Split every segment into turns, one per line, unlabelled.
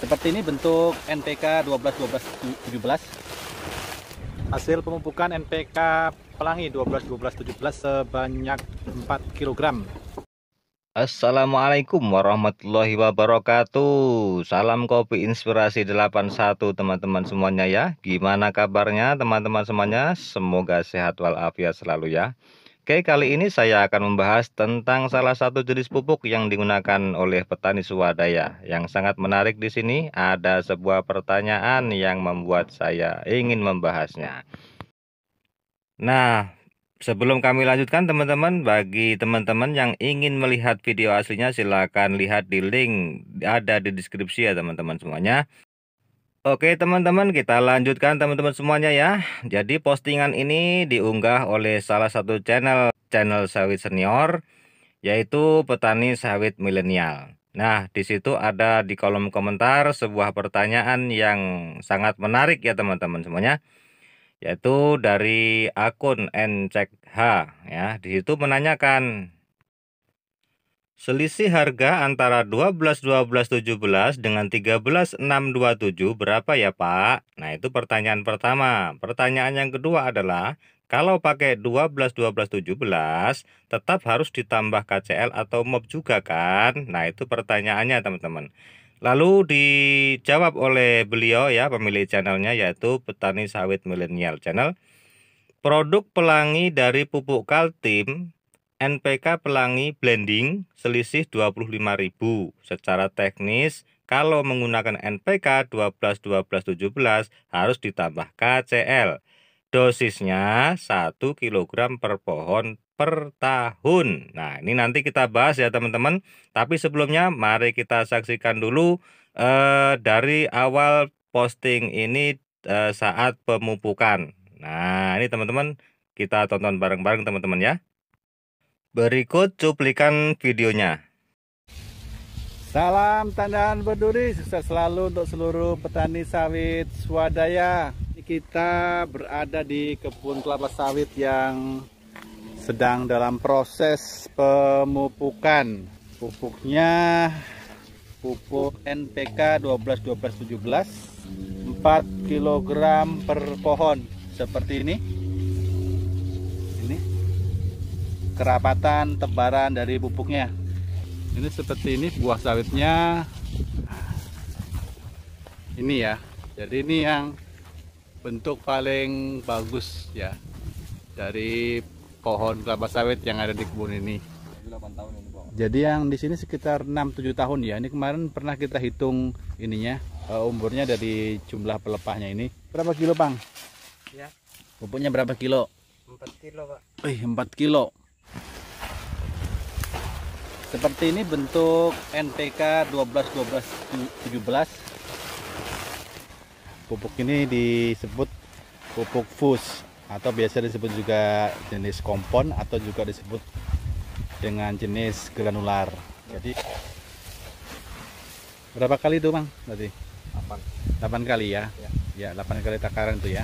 Seperti ini bentuk NPK 12-12-17. Hasil pemupukan NPK Pelangi 12-12-17 sebanyak 4 kg.
Assalamualaikum warahmatullahi wabarakatuh Salam kopi inspirasi 81 teman-teman semuanya ya Gimana kabarnya teman-teman semuanya Semoga sehat walafiat selalu ya Oke, kali ini saya akan membahas tentang salah satu jenis pupuk yang digunakan oleh petani swadaya. Yang sangat menarik di sini ada sebuah pertanyaan yang membuat saya ingin membahasnya. Nah, sebelum kami lanjutkan teman-teman, bagi teman-teman yang ingin melihat video aslinya silakan lihat di link ada di deskripsi ya teman-teman semuanya. Oke teman-teman kita lanjutkan teman-teman semuanya ya Jadi postingan ini diunggah oleh salah satu channel Channel sawit senior Yaitu petani sawit milenial Nah disitu ada di kolom komentar sebuah pertanyaan yang sangat menarik ya teman-teman semuanya Yaitu dari akun nchh ya Disitu menanyakan Selisih harga antara 12.12.17 dengan 13.627 berapa ya Pak? Nah itu pertanyaan pertama. Pertanyaan yang kedua adalah kalau pakai 12, 12, 17, tetap harus ditambah KCL atau MOB juga kan? Nah, itu pertanyaannya teman-teman. Lalu dijawab oleh beliau ya, pemilik channelnya yaitu Petani Sawit Milenial Channel. Produk pelangi dari pupuk Kaltim NPK Pelangi blending selisih 25.000. Secara teknis, kalau menggunakan NPK 12-12-17 harus ditambah KCL. Dosisnya 1 kg per pohon per tahun. Nah, ini nanti kita bahas ya teman-teman. Tapi sebelumnya mari kita saksikan dulu eh, dari awal posting ini eh, saat pemupukan. Nah, ini teman-teman kita tonton bareng-bareng teman-teman ya. Berikut cuplikan videonya.
Salam tandaan berduri, sukses selalu untuk seluruh petani sawit swadaya. Kita berada di kebun kelapa sawit yang sedang dalam proses pemupukan. Pupuknya pupuk NPK 12 12 17 4 kg per pohon seperti ini. kerapatan tebaran dari pupuknya ini seperti ini buah sawitnya ini ya jadi ini yang bentuk paling bagus ya dari pohon kelapa sawit yang ada di kebun ini jadi yang di sini sekitar 6-7 tahun ya ini kemarin pernah kita hitung ininya eh, umurnya dari jumlah pelepahnya ini berapa kilo Bang? ya pupuknya berapa kilo? 4 kilo Pak Wih, 4 kilo seperti ini bentuk NPK 12-12-17 pupuk ini disebut pupuk fus atau biasa disebut juga jenis kompon atau juga disebut dengan jenis granular jadi berapa kali itu bang Berarti? 8 8 kali ya ya, ya 8 kali takaran itu ya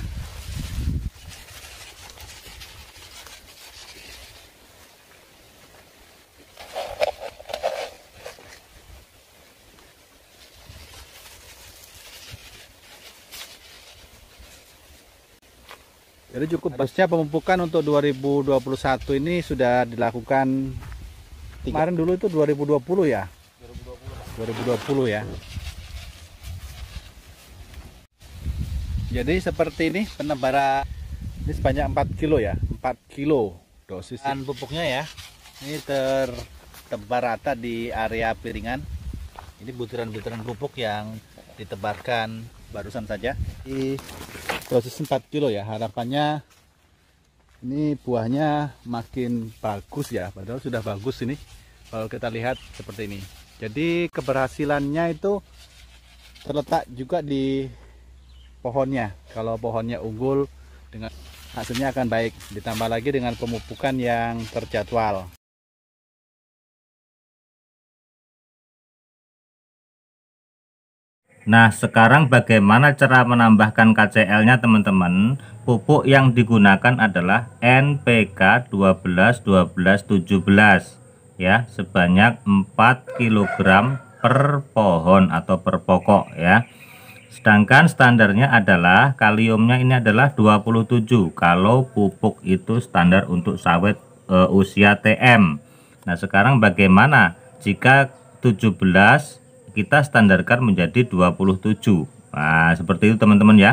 Jadi cukup harusnya pemupukan untuk 2021 ini sudah dilakukan kemarin dulu itu 2020 ya. 2020 ya. Jadi seperti ini penebara ini sebanyak 4 kilo ya, 4 kilo dosis dan pupuknya ya. Ini tertebar rata di area piringan. Ini butiran-butiran pupuk yang ditebarkan barusan saja. Di proses 4 kilo ya harapannya ini buahnya makin bagus ya padahal sudah bagus ini kalau kita lihat seperti ini jadi keberhasilannya itu terletak juga di pohonnya kalau pohonnya unggul dengan hasilnya akan baik ditambah lagi dengan pemupukan yang terjadwal
Nah, sekarang bagaimana cara menambahkan KCl-nya teman-teman? Pupuk yang digunakan adalah NPK 12 12 17 ya, sebanyak 4 kg per pohon atau per pokok ya. Sedangkan standarnya adalah kaliumnya ini adalah 27 kalau pupuk itu standar untuk sawit e, usia TM. Nah, sekarang bagaimana jika 17 kita standarkan menjadi 27 nah seperti itu teman-teman ya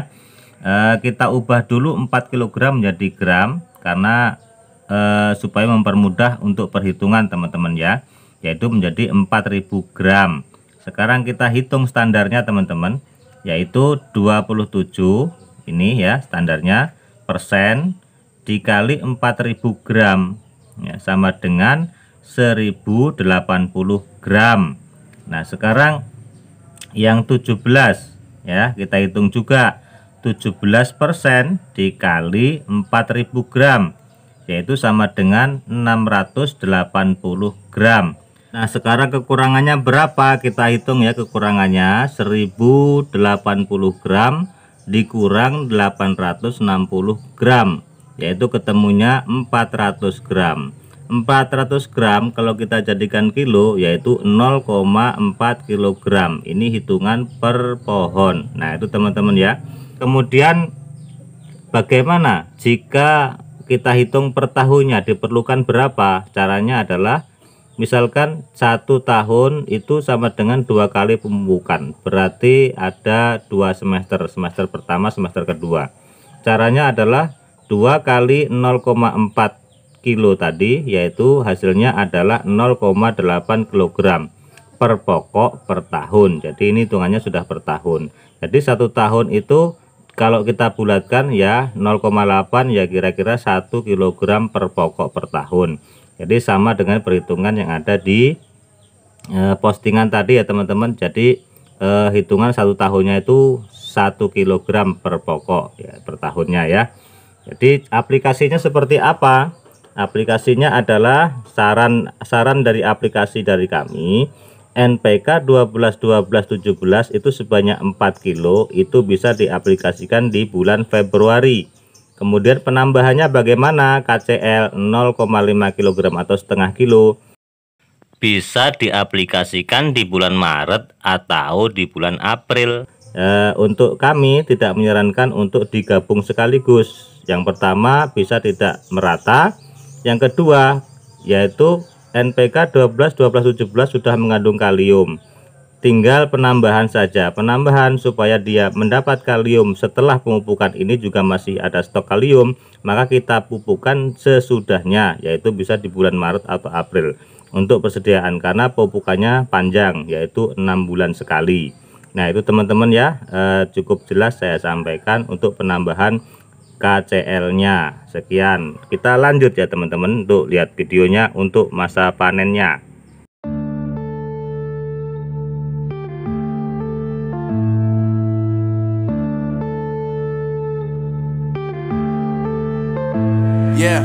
e, kita ubah dulu 4 kg menjadi gram karena e, supaya mempermudah untuk perhitungan teman-teman ya yaitu menjadi 4000 gram sekarang kita hitung standarnya teman-teman yaitu 27 ini ya standarnya persen dikali 4000 gram ya, sama dengan 1080 gram Nah sekarang yang 17 ya kita hitung juga 17% dikali 4000 gram yaitu sama dengan 680 gram Nah sekarang kekurangannya berapa kita hitung ya kekurangannya 1080 gram dikurang 860 gram yaitu ketemunya 400 gram 400 gram kalau kita jadikan kilo yaitu 0,4 kg ini hitungan per pohon nah itu teman-teman ya kemudian bagaimana jika kita hitung per tahunnya diperlukan berapa caranya adalah misalkan satu tahun itu sama dengan dua kali pembukaan berarti ada dua semester semester pertama semester kedua caranya adalah dua kali 0,4 kilo tadi yaitu hasilnya adalah 0,8 kg per pokok per tahun jadi ini hitungannya sudah per tahun jadi satu tahun itu kalau kita bulatkan ya 0,8 ya kira-kira 1 kg per pokok per tahun jadi sama dengan perhitungan yang ada di eh, postingan tadi ya teman-teman jadi eh, hitungan satu tahunnya itu 1 kg per pokok ya per tahunnya ya jadi aplikasinya seperti apa Aplikasinya adalah saran saran dari aplikasi dari kami. NPK 12 12 17 itu sebanyak 4 kilo itu bisa diaplikasikan di bulan Februari. Kemudian penambahannya bagaimana? KCL 0,5 kg atau setengah kilo bisa diaplikasikan di bulan Maret atau di bulan April. E, untuk kami tidak menyarankan untuk digabung sekaligus. Yang pertama bisa tidak merata, yang kedua yaitu NPK 12 12 17 sudah mengandung kalium. Tinggal penambahan saja, penambahan supaya dia mendapat kalium setelah pemupukan ini juga masih ada stok kalium, maka kita pupukan sesudahnya, yaitu bisa di bulan Maret atau April untuk persediaan karena pupukannya panjang, yaitu enam bulan sekali. Nah itu teman-teman ya eh, cukup jelas saya sampaikan untuk penambahan KCL-nya. Sekian. Kita lanjut ya teman-teman untuk lihat videonya untuk masa panennya. Yeah.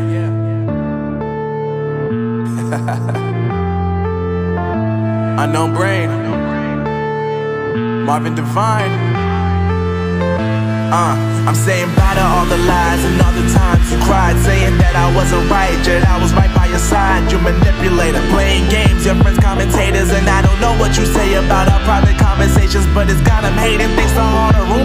Unknown Brain. Marvin Divine. Uh, I'm saying bye to all the lies and all the times you cried Saying that I wasn't right, yet I was right by your side You manipulator, playing games, your friends commentators And I don't know what you say about our private conversations But it's got them hating, things to all the rumors